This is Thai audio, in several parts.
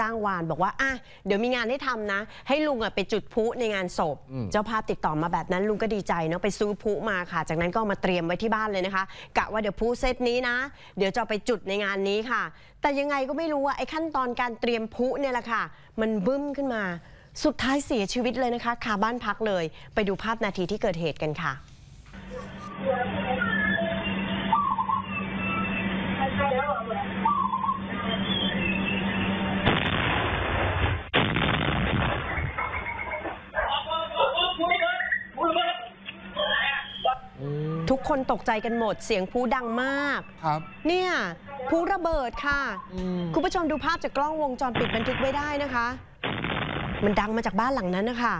จ้างวานบอกว่าอ่ะเดี๋ยวมีงานให้ทำนะ ให้ลุงอ่ะไปจุดพุในงานศพ เจ้าภาพติดต่อมาแบบนั้น ลุงก็ดีใจเนาะ ไปซื้อพุมาค่ะ จากนั้นก็มาเตรียมไว้ที่บ้านเลยนะคะ กะว่าเดี๋ยวพุเซตนี้นะ เดี๋ยวจะไปจุดในงานนี้ค่ะ แต่ยังไงก็ไม่รู้ว่าไอ้ขั้นตอนการเตรียมพุเนี่ยแหละค่ะ มันบึ้มขึ้นมา สุดท้ายเสียชีวิตเลยนะคะคาบ้านพักเลย ไปดูภาพนาทีที่เกิดเหตุกันค่ะทุกคนตกใจกันหมด เสียงพูดังมากครับ เนี่ยพูระเบิดค่ะ คุณผู้ชมดูภาพจากกล้องวงจรปิดบันทึกไว้ได้นะคะ มันดังมาจากบ้านหลังนั้นนะคะ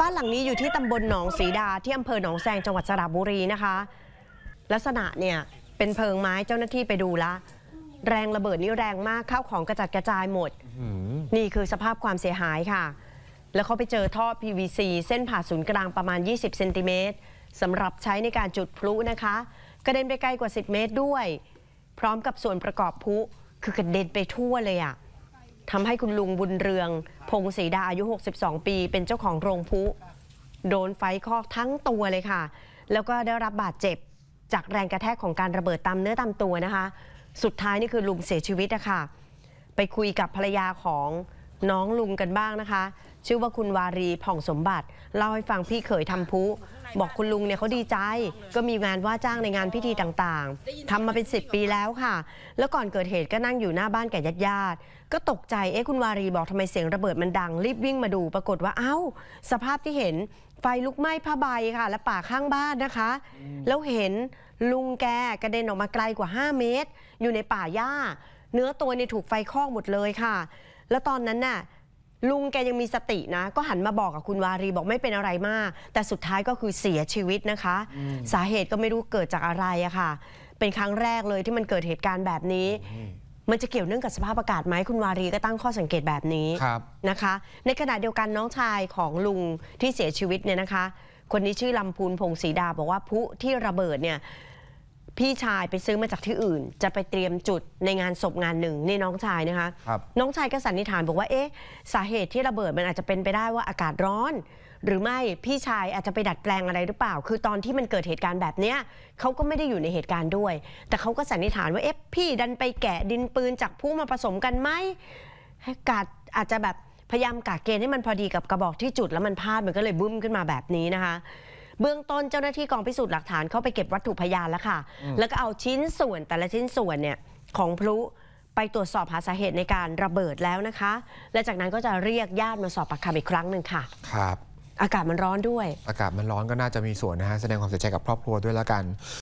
บ้านหลังนี้อยู่ที่ตำบลหนองสีดาที่อำเภอหนองแซงจังหวัดสระบุรีนะคะ ลักษณะเนี่ยเป็นเพลิงไม้เจ้าหน้าที่ไปดูละ แรงระเบิดนี่แรงมากข้าวของกระจัดกระจายหมด นี่คือสภาพความเสียหายค่ะ แล้วเขาไปเจอท่อ PVC เส้นผ่าศูนย์กลางประมาณ 20เซนติเมตรสำหรับใช้ในการจุดพลุนะคะกระเด็นไปไกลกว่า 10 เมตรด้วย พร้อมกับส่วนประกอบพลุคือกระเด็นไปทั่วเลยอะทำให้คุณลุงบุญเรือง พงศรีดาอายุ 62 ปี เป็นเจ้าของโรงพลุโดนไฟคอกทั้งตัวเลยค่ะ แล้วก็ได้รับบาดเจ็บจากแรงกระแทกของการระเบิดตามเนื้อตามตัวนะคะ สุดท้ายนี่คือลุงเสียชีวิตนะคะ ไปคุยกับภรรยาของน้องลุงกันบ้างนะคะชื่อว่าคุณวารีผ่องสมบัติเล่าให้ฟังพี่เขยทำพุ บอกคุณลุงเนี่ยเขาดีใจก็มีงานว่าจ้างในงานพิธีต่างๆ ทำมาเป็น 10 ปีแล้วค่ะ แล้วก่อนเกิดเหตุก็นั่งอยู่หน้าบ้านแก่ญาติๆก็ตกใจเอ๊ะคุณวารีบอกทำไมเสียงระเบิดมันดัง รีบวิ่งมาดู ปรากฏว่าเอ้า สภาพที่เห็นไฟลุกไหม้ผ้าใบค่ะ และป่าข้างบ้านนะคะ แล้วเห็นลุงแกกระเด็นออกมาไกลกว่า 5 เมตร อยู่ในป่าหญ้า เนื้อตัวเนี่ยถูกไฟคลอกหมดเลยค่ะ แล้วตอนนั้นน่ะลุงแกยังมีสตินะก็หันมาบอกกับคุณวารีบอกไม่เป็นอะไรมาก แต่สุดท้ายก็คือเสียชีวิตนะคะ สาเหตุก็ไม่รู้เกิดจากอะไรอะค่ะ เป็นครั้งแรกเลยที่มันเกิดเหตุการณ์แบบนี้ มันจะเกี่ยวเนื่องกับสภาพอากาศไหมคุณวารีก็ตั้งข้อสังเกตแบบนี้นะคะ ในขณะเดียวกันน้องชายของลุงที่เสียชีวิตเนี่ยนะคะ คนนี้ชื่อลำพูนพงศรีดาบอกว่าพุที่ระเบิดเนี่ยพี่ชายไปซื้อมาจากที่อื่น จะไปเตรียมจุดในงานศพงานหนึ่งนี่น้องชายนะคะคน้องชายก็สันนิษฐาน บอกว่าเอ๊ะสาเหตุที่ระเบิดมันอาจจะเป็นไปได้ว่าอากาศร้อน หรือไม่พี่ชายอาจจะไปดัดแปลงอะไรหรือเปล่า คือตอนที่มันเกิดเหตุการณ์แบบเนี้ยเขาก็ไม่ได้อยู่ในเหตุการณ์ด้วย แต่เขาก็สันนิษฐานว่าเอ๊ะพี่ ดันไปแกะดินปืนจากผู้มาผสมกันไหมอากาศอาจจะแบบพยายามกะเกณฑ์ให้มันพอดีกับกระบอกที่จุดแล้วมันพลาดมันก็เลยบึ้มขึ้นมาแบบนี้นะคะเบื้องต้นเจ้าหน้าที่กองพิสูจน์หลักฐานเข้าไปเก็บวัตถุพยานแล้วค่ะ แล้วก็เอาชิ้นส่วนแต่ละชิ้นส่วนเนี่ยของพลุไปตรวจสอบหาสาเหตุในการระเบิดแล้วนะคะ และจากนั้นก็จะเรียกญาติมาสอบปากคำอีกครั้งหนึ่งค่ะ ครับ อากาศมันร้อนด้วย อากาศมันร้อนก็น่าจะมีส่วนนะฮะแสดงความเสียใจกับครอบครัวด้วยแล้วกัน